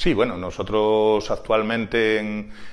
Sí, bueno, nosotros actualmente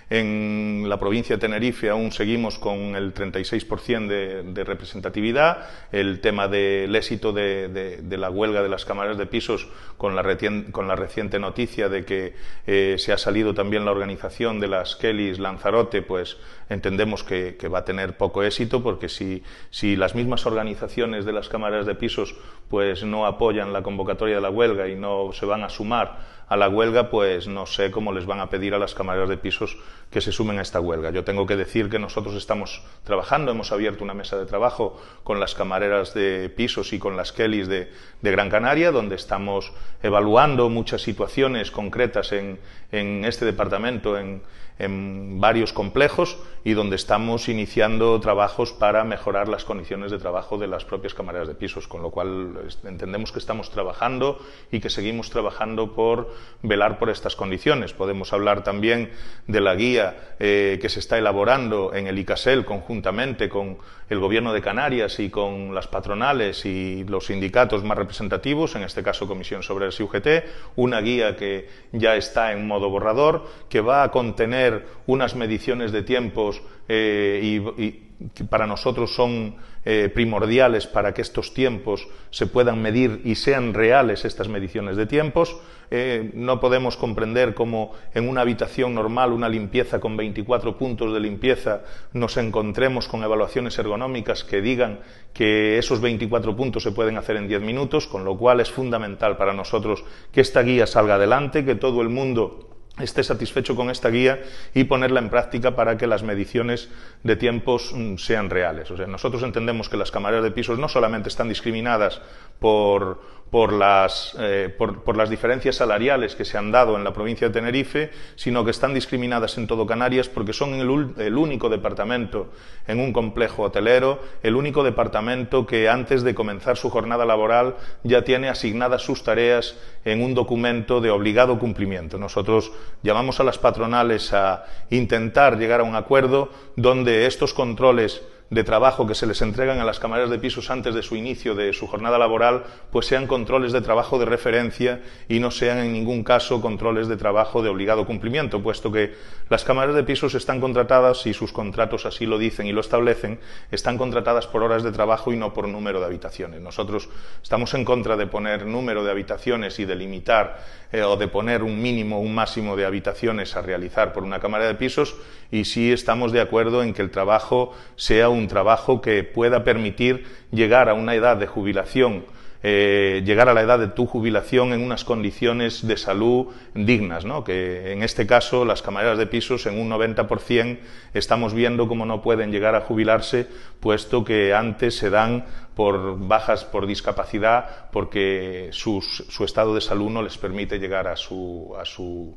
en, la provincia de Tenerife aún seguimos con el 36% de, representatividad. El tema del éxito de, la huelga de las cámaras de pisos con la, con la reciente noticia de que eh, se ha salido también la organización de las Kellys Lanzarote, pues entendemos que, que, va a tener poco éxito porque si, si las mismas organizaciones de las cámaras de pisos pues no apoyan la convocatoria de la huelga y no se van a sumar a la huelga, pues pues no sé cómo les van a pedir a las camareras de pisos que se sumen a esta huelga. Yo tengo que decir que nosotros estamos trabajando, hemos abierto una mesa de trabajo con las camareras de pisos y con las Kellys de, Gran Canaria, donde estamos evaluando muchas situaciones concretas en, en este departamento, en, en varios complejos y donde estamos iniciando trabajos para mejorar las condiciones de trabajo de las propias camareras de pisos, con lo cual entendemos que estamos trabajando y que seguimos trabajando por velar por estas condiciones. Podemos hablar también de la guía eh, que se está elaborando en el ICASEL conjuntamente con el Gobierno de Canarias y con las patronales y los sindicatos más representativos, en este caso Comisión sobre el UGT, una guía que ya está en modo borrador, que va a contener unas mediciones de tiempos eh, y, para nosotros son eh, primordiales para que estos tiempos se puedan medir y sean reales estas mediciones de tiempos. Eh, no podemos comprender cómo en una habitación normal, una limpieza con 24 puntos de limpieza, nos encontremos con evaluaciones ergonómicas que digan que esos 24 puntos se pueden hacer en 10 minutos, con lo cual es fundamental para nosotros que esta guía salga adelante, que todo el mundo esté satisfecho con esta guía y ponerla en práctica para que las mediciones de tiempos mm, sean reales. O sea, nosotros entendemos que las cámaras de pisos no solamente están discriminadas por, eh, por las, diferencias salariales que se han dado en la provincia de Tenerife, sino que están discriminadas en todo Canarias porque son el único departamento en un complejo hotelero, el único departamento que antes de comenzar su jornada laboral ya tiene asignadas sus tareas en un documento de obligado cumplimiento. Nosotros llamamos a las patronales a intentar llegar a un acuerdo donde estos controles de trabajo que se les entregan a las cámaras de pisos antes de su inicio de su jornada laboral, pues sean controles de trabajo de referencia y no sean en ningún caso controles de trabajo de obligado cumplimiento, puesto que las cámaras de pisos están contratadas, y sus contratos así lo dicen y lo establecen, están contratadas por horas de trabajo y no por número de habitaciones. Nosotros estamos en contra de poner número de habitaciones y de limitar eh, o de poner un mínimo, un máximo de habitaciones a realizar por una cámara de pisos y sí estamos de acuerdo en que el trabajo sea un un trabajo que pueda permitir llegar a una edad de jubilación, eh, llegar a la edad de tu jubilación en unas condiciones de salud dignas, ¿no? que en este caso las camareras de pisos en un 90% estamos viendo cómo no pueden llegar a jubilarse, puesto que antes se dan por bajas por discapacidad, porque su estado de salud no les permite llegar a su, a su,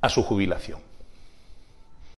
a su jubilación.